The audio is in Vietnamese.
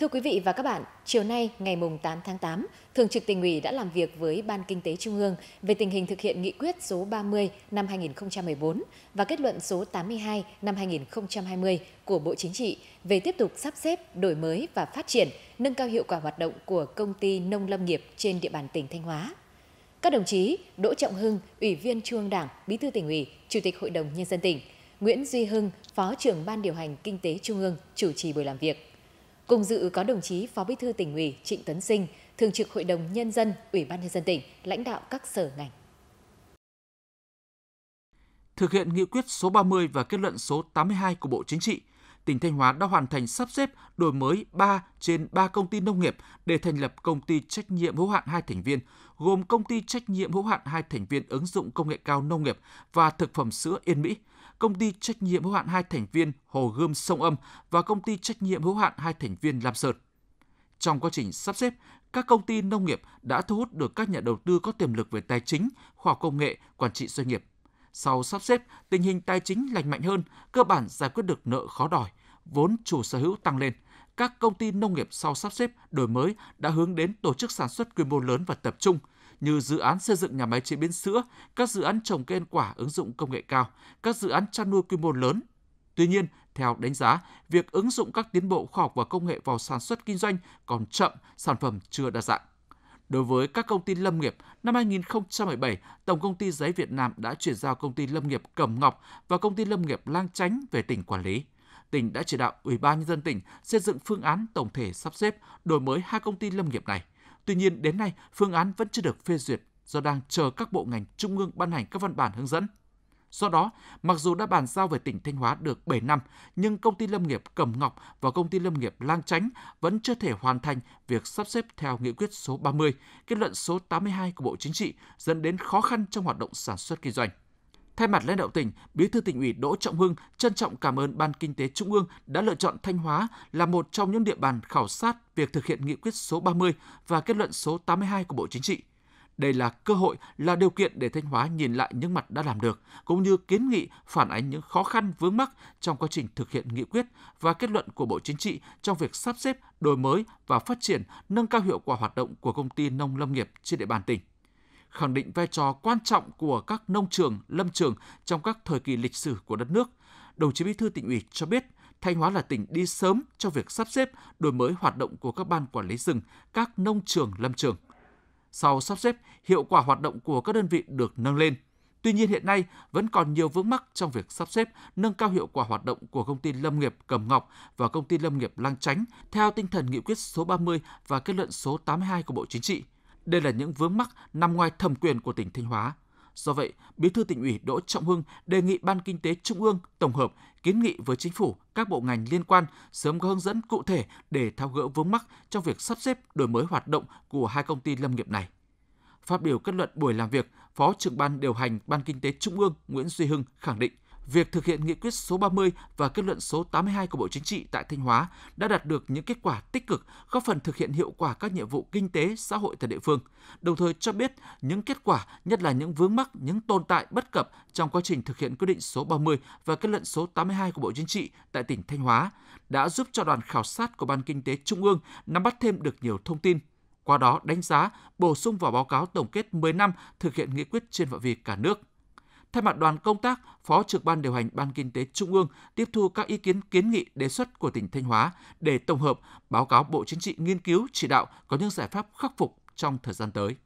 Thưa quý vị và các bạn, chiều nay ngày 8 tháng 8, Thường trực tỉnh ủy đã làm việc với Ban Kinh tế Trung ương về tình hình thực hiện nghị quyết số 30 năm 2014 và kết luận số 82 năm 2020 của Bộ Chính trị về tiếp tục sắp xếp, đổi mới và phát triển, nâng cao hiệu quả hoạt động của công ty nông lâm nghiệp trên địa bàn tỉnh Thanh Hóa. Các đồng chí Đỗ Trọng Hưng, Ủy viên Trung ương Đảng, Bí thư tỉnh ủy, Chủ tịch Hội đồng Nhân dân tỉnh, Nguyễn Duy Hưng, Phó trưởng Ban điều hành Kinh tế Trung ương chủ trì buổi làm việc. Cùng dự có đồng chí Phó Bí thư tỉnh ủy Trịnh Tấn Sinh, Thường trực Hội đồng Nhân dân, Ủy ban Nhân dân tỉnh, lãnh đạo các sở ngành. Thực hiện nghị quyết số 30 và kết luận số 82 của Bộ Chính trị, tỉnh Thanh Hóa đã hoàn thành sắp xếp đổi mới 3 trên 3 công ty nông nghiệp để thành lập công ty trách nhiệm hữu hạn hai thành viên, gồm công ty trách nhiệm hữu hạn hai thành viên ứng dụng công nghệ cao nông nghiệp và thực phẩm sữa Yên Mỹ – công ty trách nhiệm hữu hạn hai thành viên Hồ Gươm Sông Âm và công ty trách nhiệm hữu hạn hai thành viên Lam Sơn. Trong quá trình sắp xếp, các công ty nông nghiệp đã thu hút được các nhà đầu tư có tiềm lực về tài chính, khoa học công nghệ, quản trị doanh nghiệp. Sau sắp xếp, tình hình tài chính lành mạnh hơn, cơ bản giải quyết được nợ khó đòi, vốn chủ sở hữu tăng lên. Các công ty nông nghiệp sau sắp xếp đổi mới đã hướng đến tổ chức sản xuất quy mô lớn và tập trung – như dự án xây dựng nhà máy chế biến sữa, các dự án trồng cây ăn quả ứng dụng công nghệ cao, các dự án chăn nuôi quy mô lớn. Tuy nhiên, theo đánh giá, việc ứng dụng các tiến bộ khoa học và công nghệ vào sản xuất kinh doanh còn chậm, sản phẩm chưa đa dạng. Đối với các công ty lâm nghiệp, năm 2017, Tổng công ty Giấy Việt Nam đã chuyển giao công ty lâm nghiệp Cẩm Ngọc và công ty lâm nghiệp Lang Chánh về tỉnh quản lý. Tỉnh đã chỉ đạo Ủy ban nhân dân tỉnh xây dựng phương án tổng thể sắp xếp đổi mới hai công ty lâm nghiệp này – Tuy nhiên, đến nay, phương án vẫn chưa được phê duyệt do đang chờ các bộ ngành trung ương ban hành các văn bản hướng dẫn. Do đó, mặc dù đã bàn giao về tỉnh Thanh Hóa được 7 năm, nhưng công ty lâm nghiệp Cẩm Ngọc và công ty lâm nghiệp Lang Chánh vẫn chưa thể hoàn thành việc sắp xếp theo nghị quyết số 30, kết luận số 82 của Bộ Chính trị, dẫn đến khó khăn trong hoạt động sản xuất kinh doanh. Thay mặt lãnh đạo tỉnh, Bí thư tỉnh ủy Đỗ Trọng Hưng trân trọng cảm ơn Ban Kinh tế Trung ương đã lựa chọn Thanh Hóa là một trong những địa bàn khảo sát việc thực hiện nghị quyết số 30 và kết luận số 82 của Bộ Chính trị. Đây là cơ hội, là điều kiện để Thanh Hóa nhìn lại những mặt đã làm được, cũng như kiến nghị phản ánh những khó khăn vướng mắc trong quá trình thực hiện nghị quyết và kết luận của Bộ Chính trị trong việc sắp xếp, đổi mới và phát triển, nâng cao hiệu quả hoạt động của công ty nông lâm nghiệp trên địa bàn tỉnh khẳng định vai trò quan trọng của các nông trường, lâm trường trong các thời kỳ lịch sử của đất nước. Đồng chí Bí thư tỉnh ủy cho biết, Thanh Hóa là tỉnh đi sớm trong việc sắp xếp đổi mới hoạt động của các ban quản lý rừng, các nông trường, lâm trường. Sau sắp xếp, hiệu quả hoạt động của các đơn vị được nâng lên. Tuy nhiên hiện nay vẫn còn nhiều vướng mắc trong việc sắp xếp, nâng cao hiệu quả hoạt động của công ty lâm nghiệp Cầm Ngọc và công ty lâm nghiệp Lang Chánh theo tinh thần nghị quyết số 30 và kết luận số 82 của Bộ Chính trị – đây là những vướng mắc nằm ngoài thẩm quyền của tỉnh Thanh Hóa. Do vậy, Bí thư tỉnh ủy Đỗ Trọng Hưng đề nghị Ban Kinh tế Trung ương tổng hợp kiến nghị với chính phủ, các bộ ngành liên quan sớm có hướng dẫn cụ thể để tháo gỡ vướng mắc trong việc sắp xếp đổi mới hoạt động của hai công ty lâm nghiệp này. Phát biểu kết luận buổi làm việc, Phó trưởng ban điều hành Ban Kinh tế Trung ương Nguyễn Duy Hưng khẳng định việc thực hiện nghị quyết số 30 và kết luận số 82 của Bộ Chính trị tại Thanh Hóa đã đạt được những kết quả tích cực, góp phần thực hiện hiệu quả các nhiệm vụ kinh tế, xã hội tại địa phương. Đồng thời cho biết những kết quả, nhất là những vướng mắc, những tồn tại bất cập trong quá trình thực hiện quyết định số 30 và kết luận số 82 của Bộ Chính trị tại tỉnh Thanh Hóa đã giúp cho đoàn khảo sát của Ban Kinh tế Trung ương nắm bắt thêm được nhiều thông tin, qua đó đánh giá, bổ sung vào báo cáo tổng kết 10 năm thực hiện nghị quyết trên phạm vi cả nước. Thay mặt đoàn công tác, Phó trưởng ban điều hành Ban Kinh tế Trung ương tiếp thu các ý kiến kiến nghị đề xuất của tỉnh Thanh Hóa để tổng hợp báo cáo Bộ Chính trị nghiên cứu chỉ đạo có những giải pháp khắc phục trong thời gian tới.